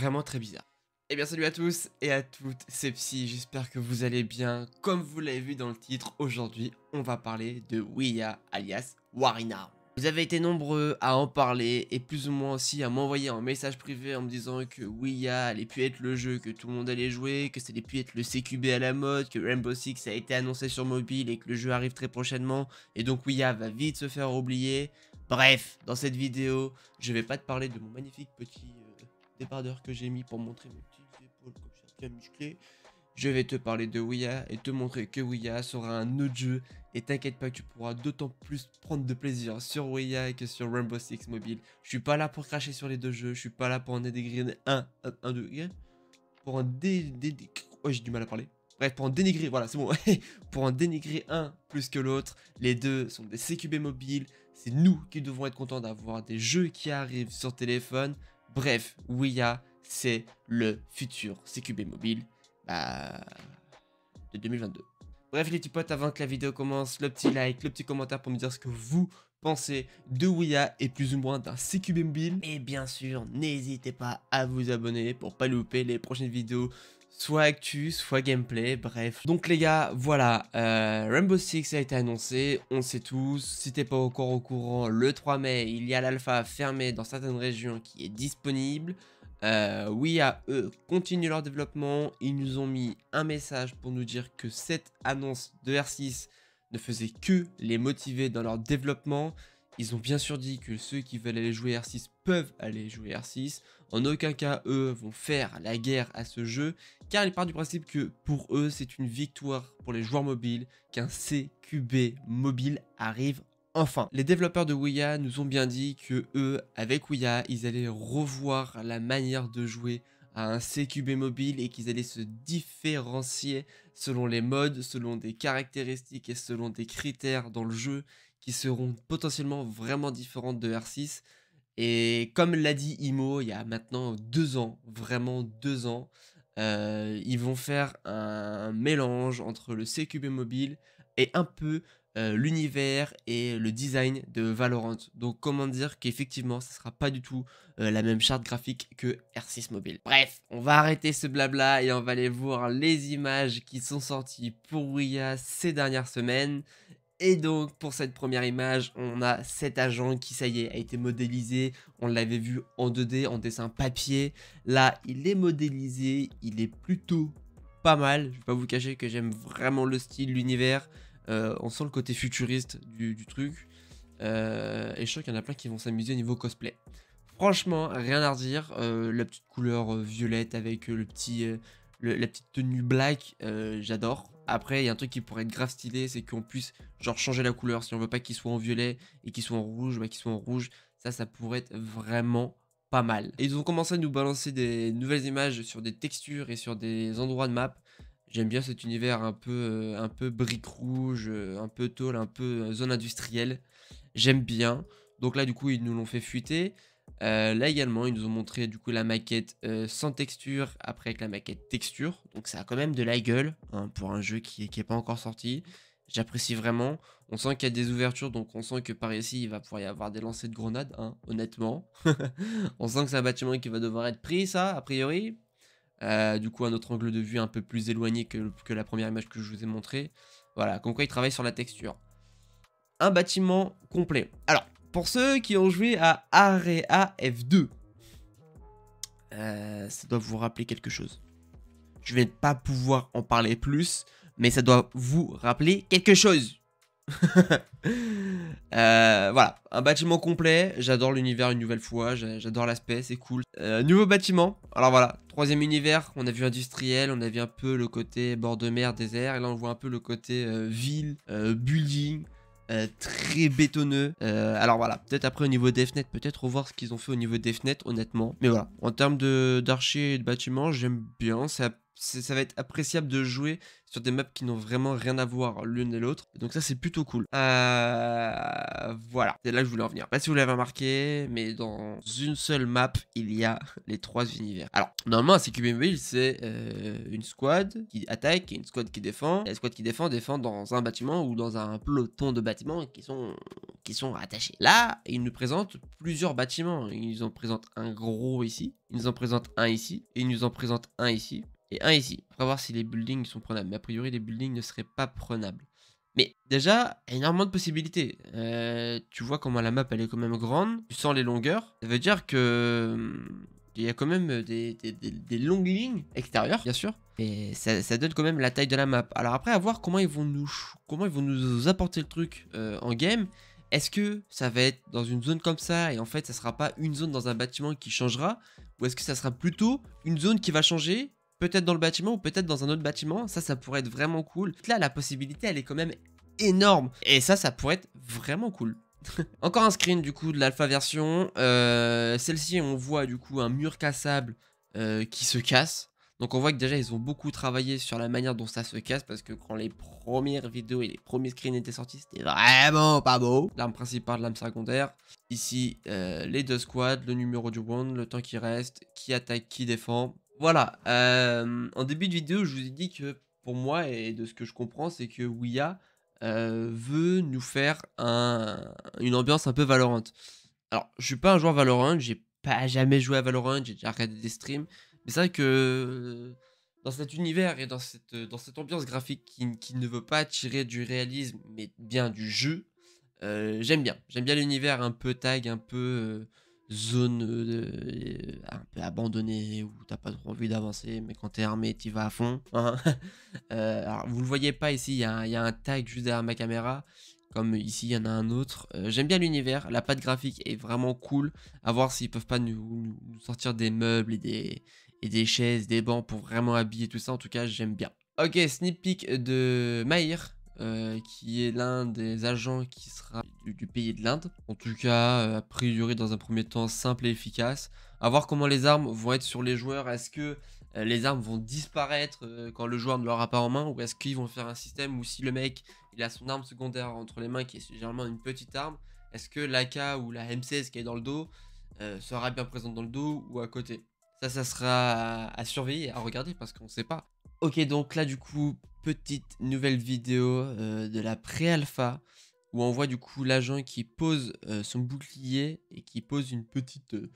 Vraiment très bizarre. et eh bien salut à tous et à toutes, c'est Psy, j'espère que vous allez bien. Comme vous l'avez vu dans le titre, aujourd'hui on va parler de Wiiya, alias Warina. Vous avez été nombreux à en parler et plus ou moins aussi à m'envoyer un message privé en me disant que Wiiya allait plus être le jeu que tout le monde allait jouer, que ça allait plus être le CQB à la mode, que Rainbow Six a été annoncé sur mobile et que le jeu arrive très prochainement et donc Wiiya va vite se faire oublier. Bref, dans cette vidéo, je vais pas te parler de mon magnifique petit départ d'heure que j'ai mis pour montrer mes petites épaules comme ça bien musclées. Je vais te parler de Ouya et te montrer que Ouya sera un autre jeu et t'inquiète pas tu pourras d'autant plus prendre de plaisir sur Ouya que sur Rainbow Six Mobile. Je suis pas là pour cracher sur les deux jeux, je suis pas là pour en dénigrer un, un, un deux, pour en dénigrer... Oh, j'ai du mal à parler. Bref, pour en dénigrer, voilà, c'est bon. pour en dénigrer un plus que l'autre, les deux sont des CQB mobiles. C'est nous qui devons être contents d'avoir des jeux qui arrivent sur téléphone. Bref, Ouya, c'est le futur CQB mobile bah, de 2022. Bref les petits potes, avant que la vidéo commence, le petit like, le petit commentaire pour me dire ce que vous pensez de Ouya et plus ou moins d'un CQB mobile. Et bien sûr, n'hésitez pas à vous abonner pour pas louper les prochaines vidéos soit actu, soit gameplay, bref. Donc les gars, voilà, euh, Rainbow Six a été annoncé, on sait tous, si t'es pas encore au courant, le 3 mai, il y a l'alpha fermé dans certaines régions qui est disponible. Euh, oui, à eux, continuent leur développement, ils nous ont mis un message pour nous dire que cette annonce de R6 ne faisait que les motiver dans leur développement, ils ont bien sûr dit que ceux qui veulent aller jouer R6 peuvent aller jouer R6. En aucun cas, eux vont faire la guerre à ce jeu, car ils partent du principe que pour eux, c'est une victoire pour les joueurs mobiles qu'un CQB mobile arrive Enfin, les développeurs de Ouya nous ont bien dit que eux, avec Ouya, ils allaient revoir la manière de jouer à un CQB mobile et qu'ils allaient se différencier selon les modes, selon des caractéristiques et selon des critères dans le jeu qui seront potentiellement vraiment différentes de R6. Et comme l'a dit Imo, il y a maintenant deux ans, vraiment deux ans, euh, ils vont faire un mélange entre le CQB mobile et un peu euh, l'univers et le design de Valorant. Donc comment dire qu'effectivement, ce ne sera pas du tout euh, la même charte graphique que R6 Mobile. Bref, on va arrêter ce blabla et on va aller voir les images qui sont sorties pour Ouya ces dernières semaines. Et donc pour cette première image, on a cet agent qui ça y est a été modélisé, on l'avait vu en 2D, en dessin papier. Là il est modélisé, il est plutôt pas mal, je vais pas vous cacher que j'aime vraiment le style, l'univers, euh, on sent le côté futuriste du, truc. Euh, et je suis qu'il y en a plein qui vont s'amuser au niveau cosplay. Franchement, rien à redire. Euh, la petite couleur violette avec le petit, la petite tenue black, euh, j'adore. Après, il y a un truc qui pourrait être grave stylé, c'est qu'on puisse genre changer la couleur. Si on veut pas qu'il soit en violet et qu'il soit en rouge, bah, qu'il soit en rouge. Ça, ça pourrait être vraiment pas mal. ils ont commencé à nous balancer des nouvelles images sur des textures et sur des endroits de map. J'aime bien cet univers un peu, euh, un peu brique rouge, euh, un peu tôle, un peu zone industrielle. J'aime bien. Donc là, du coup, ils nous l'ont fait fuiter. Euh, là également, ils nous ont montré du coup la maquette euh, sans texture, après avec la maquette texture. Donc ça a quand même de la gueule hein, pour un jeu qui n'est pas encore sorti. J'apprécie vraiment. On sent qu'il y a des ouvertures, donc on sent que par ici, il va pouvoir y avoir des lancers de grenades, hein, honnêtement. on sent que c'est un bâtiment qui va devoir être pris, ça, a priori. Euh, du coup, à autre angle de vue un peu plus éloigné que, la première image que je vous ai montrée. Voilà, comme quoi il travaille sur la texture. Un bâtiment complet. Alors, pour ceux qui ont joué à Area F2, euh, ça doit vous rappeler quelque chose. Je vais pas pouvoir en parler plus, mais ça doit vous rappeler quelque chose. Euh, voilà, un bâtiment complet. J'adore l'univers une nouvelle fois. J'adore l'aspect, c'est cool. Euh, nouveau bâtiment. Alors voilà, troisième univers. On a vu industriel, on a vu un peu le côté bord de mer, désert. Et là, on voit un peu le côté ville, building. Euh, très bétonneux. Euh, alors voilà, peut-être après au niveau des fenêtres, peut-être revoir ce qu'ils ont fait au niveau des fenêtres, honnêtement. Mais voilà, en termes d'archers et de bâtiments, j'aime bien. Ça ça va être appréciable de jouer sur des maps qui n'ont vraiment rien à voir l'une et l'autre. Donc ça c'est plutôt cool. Euh, voilà, c'est là que je voulais en venir. Pas si vous l'avez remarqué, mais dans une seule map, il y a les trois univers. Alors, normalement, un CQB c'est euh, une squad qui attaque et une squad qui défend. la squad qui défend défend dans un bâtiment ou dans un peloton de bâtiments qui sont, qui sont rattachés. Là, ils nous présentent plusieurs bâtiments. Ils nous en présentent un gros ici, ils nous en présentent un ici, et ils nous en présentent un ici et un ici. On va voir si les buildings sont prenables. Mais a priori, les buildings ne seraient pas prenables. Mais déjà, il y a énormément de possibilités. Euh, tu vois comment la map, elle est quand même grande. Tu sens les longueurs. Ça veut dire que... Hum, il y a quand même des, longues lignes extérieures, bien sûr. Et ça, donne quand même la taille de la map. Alors après, à voir comment ils vont nous, comment ils vont nous apporter le truc euh, en game. Est-ce que ça va être dans une zone comme ça et en fait ça sera pas une zone dans un bâtiment qui changera ou est-ce que ça sera plutôt une zone qui va changer peut-être dans le bâtiment ou peut-être dans un autre bâtiment. Ça, ça pourrait être vraiment cool. Là, la possibilité, elle est quand même énorme. Et ça, ça pourrait être vraiment cool. Encore un screen du coup de l'alpha version. Euh, celle-ci, on voit du coup un mur cassable euh, qui se casse. Donc on voit que déjà ils ont beaucoup travaillé sur la manière dont ça se casse parce que quand les premières vidéos et les premiers screens étaient sortis c'était vraiment pas beau. L'arme principale, l'arme secondaire. Ici euh, les deux squads, le numéro du round, le temps qui reste, qui attaque, qui défend. Voilà, euh, en début de vidéo, je vous ai dit que pour moi, et de ce que je comprends, c'est que Ouya euh, veut nous faire une ambiance un peu Valorant. Alors, je suis pas un joueur Valorant, j'ai pas jamais joué à Valorant, j'ai déjà regardé des streams, mais c'est vrai que euh, dans cet univers et dans cette, ambiance graphique qui, ne veut pas tirer du réalisme, mais bien du jeu, j'aime bien. J'aime bien l'univers un peu tag, un peu zone euh, euh, un peu abandonnée où t'as pas trop envie d'avancer, mais quand t'es armé, t'y vas à fond. Hein. Euh, alors, vous le voyez pas ici, il y, a un tag juste derrière ma caméra. Comme ici, il y en a un autre. J'aime bien l'univers, la pâte graphique est vraiment cool. À voir s'ils peuvent pas nous, sortir des meubles et des, et des chaises, des bancs pour vraiment habiller tout ça. En tout cas, j'aime bien. Ok, sneak peek de Mahir, qui est l'un des agents qui sera du, pays de l'Inde. En tout cas, euh, a priori dans un premier temps simple et efficace. À voir comment les armes vont être sur les joueurs. Est-ce que euh, les armes vont disparaître euh, quand le joueur ne l'aura pas en main ou est-ce qu'ils vont faire un système où si le mec il a son arme secondaire entre les mains qui est généralement une petite arme, est-ce que l'AK ou la M16 qui est dans le dos sera bien présente dans le dos ou à côté Ça, ça sera à, surveiller, à regarder parce qu'on ne sait pas. Ok, donc là du coup, petite nouvelle vidéo de la pré-alpha où on voit du coup l'agent qui pose euh, son bouclier et qui pose une petite euh,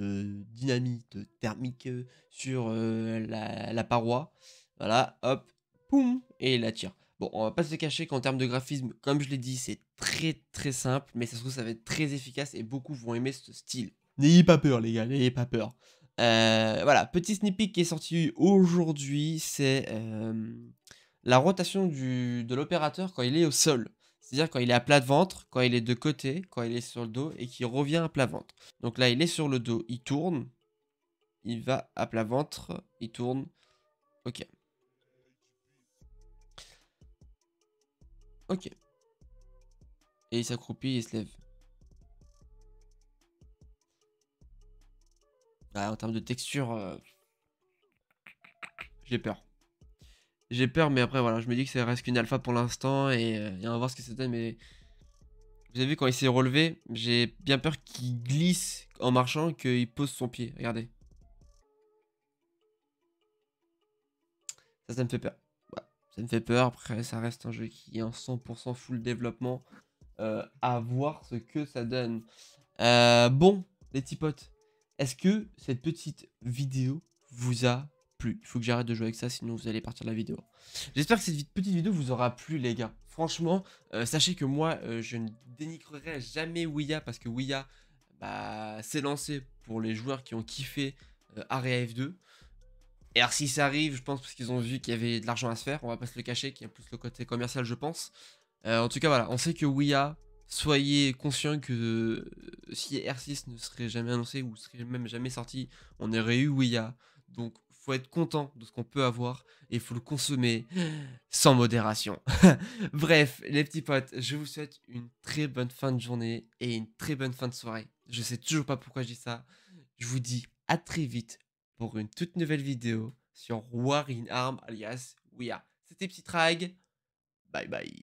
euh, dynamite thermique sur la, paroi. Voilà, hop, poum, et il la tire. Bon, on va pas se cacher qu'en termes de graphisme, comme je l'ai dit, c'est très très simple, mais ça se trouve ça va être très efficace et beaucoup vont aimer ce style. N'ayez pas peur les gars, n'ayez pas peur. voilà, petit snippet qui est sorti aujourd'hui, c'est la rotation de l'opérateur quand il est au sol. C'est-à-dire quand il est à plat de ventre, quand il est de côté, quand il est sur le dos et qu'il revient à plat ventre. Donc là, il est sur le dos, il tourne, il va à plat ventre, il tourne. Ok. Ok. Et il s'accroupit, il se lève. Bah, en termes de texture, euh, j'ai peur. J'ai peur, mais après, voilà, je me dis que ça reste qu'une alpha pour l'instant euh, et, on va voir ce que ça donne Mais vous avez vu, quand il s'est relevé, j'ai bien peur qu'il glisse en marchant, qu'il pose son pied. Regardez. Ça, ça me fait peur. Ça me fait peur. Après, ça reste un jeu qui est en 100% full développement. Euh, à voir ce que ça donne. Euh, bon, les petits potes, est-ce que cette petite vidéo vous a il faut que j'arrête de jouer avec ça, sinon vous allez partir de la vidéo. J'espère que cette petite vidéo vous aura plu, les gars. Franchement, euh, sachez que moi, euh, je ne dénigrerai jamais Ouya parce que Ouya bah, s'est lancé pour les joueurs qui ont kiffé euh, Area F2. Et 6 arrive, je pense parce qu'ils ont vu qu'il y avait de l'argent à se faire, on va pas se le cacher, qu'il y a plus le côté commercial, je pense. Euh, en tout cas, voilà, on sait que Ouya, soyez conscients que si R6 ne serait jamais annoncé ou serait même jamais sorti, on aurait eu Ouya. Donc faut être content de ce qu'on peut avoir et il faut le consommer sans modération. Bref, les petits potes, je vous souhaite une très bonne fin de journée et une très bonne fin de soirée. Je sais toujours pas pourquoi je dis ça. Je vous dis à très vite pour une toute nouvelle vidéo sur War in Arm alias Ouya. C'était Petit rag Bye bye.